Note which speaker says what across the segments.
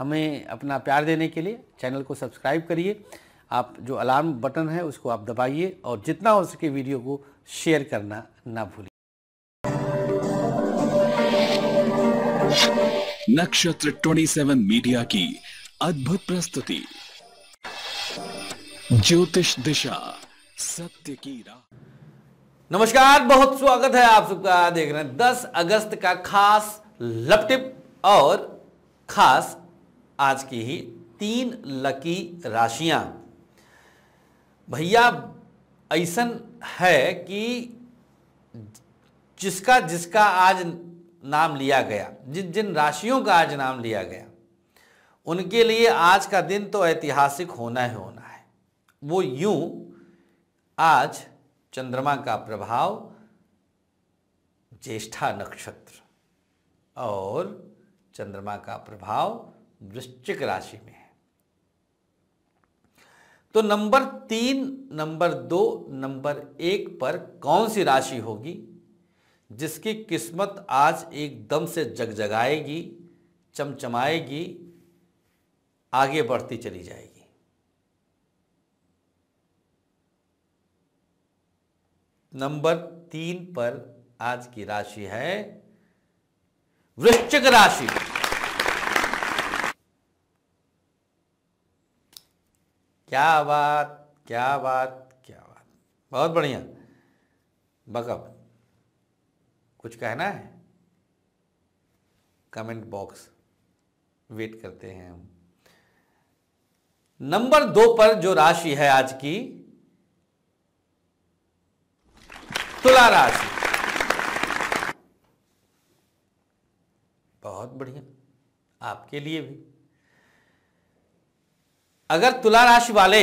Speaker 1: हमें अपना प्यार देने के लिए चैनल को सब्सक्राइब करिए आप जो अलार्म बटन है उसको आप दबाइए और जितना हो सके वीडियो को शेयर करना ना भूलिए नक्षत्र 27 मीडिया की अद्भुत प्रस्तुति ज्योतिष दिशा सत्य की राह नमस्कार बहुत स्वागत है आप सबका देख रहे हैं 10 अगस्त का खास लपटिप और खास आज की ही तीन लकी राशियां भैया ऐसा है कि जिसका जिसका आज नाम लिया गया जिन जिन राशियों का आज नाम लिया गया उनके लिए आज का दिन तो ऐतिहासिक होना ही होना है वो यूं आज चंद्रमा का प्रभाव ज्येष्ठा नक्षत्र और चंद्रमा का प्रभाव वृश्चिक राशि में है तो नंबर तीन नंबर दो नंबर एक पर कौन सी राशि होगी जिसकी किस्मत आज एकदम से जगजगाएगी चमचमाएगी आगे बढ़ती चली जाएगी नंबर तीन पर आज की राशि है वृश्चिक राशि क्या बात क्या बात क्या बात बहुत बढ़िया बकअप कुछ कहना है कमेंट बॉक्स वेट करते हैं हम नंबर दो पर जो राशि है आज की तुला राशि बहुत बढ़िया आपके लिए भी अगर तुला राशि वाले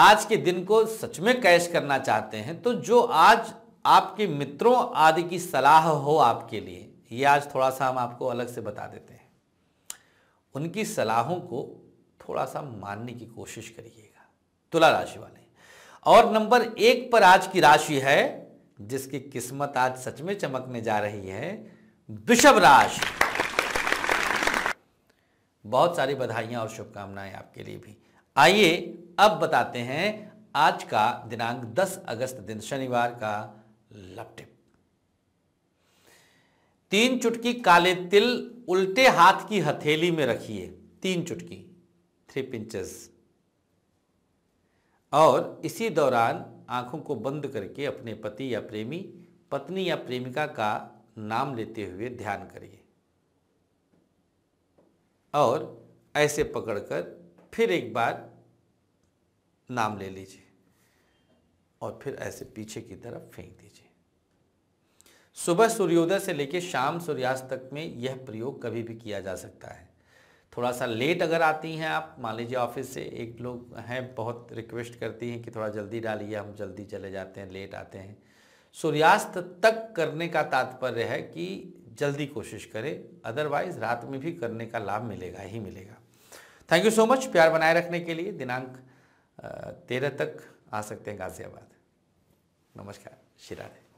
Speaker 1: आज के दिन को सच में कैश करना चाहते हैं तो जो आज आपके मित्रों आदि की सलाह हो आपके लिए ये आज थोड़ा सा हम आपको अलग से बता देते हैं उनकी सलाहों को थोड़ा सा मानने की कोशिश करिएगा तुला राशि वाले और नंबर एक पर आज की राशि है जिसकी किस्मत आज सच में चमकने जा रही है वृषभ राशि बहुत सारी बधाइयां और शुभकामनाएं आपके लिए भी आइए अब बताते हैं आज का दिनांक 10 अगस्त दिन शनिवार का लपटिप तीन चुटकी काले तिल उल्टे हाथ की हथेली में रखिए तीन चुटकी थ्री पिंचेस और इसी दौरान आंखों को बंद करके अपने पति या प्रेमी पत्नी या प्रेमिका का नाम लेते हुए ध्यान करिए और ऐसे पकड़कर फिर एक बार नाम ले लीजिए और फिर ऐसे पीछे की तरफ फेंक दीजिए सुबह सूर्योदय से लेकर शाम सूर्यास्त तक में यह प्रयोग कभी भी किया जा सकता है थोड़ा सा लेट अगर आती हैं आप मान लीजिए ऑफिस से एक लोग हैं बहुत रिक्वेस्ट करती हैं कि थोड़ा जल्दी डालिए हम जल्दी चले जाते हैं लेट आते हैं सूर्यास्त तक करने का तात्पर्य है कि जल्दी कोशिश करें अदरवाइज रात में भी करने का लाभ मिलेगा ही मिलेगा थैंक यू सो मच प्यार बनाए रखने के लिए दिनांक तेरह तक आ सकते हैं गाजियाबाद नमस्कार शिराधे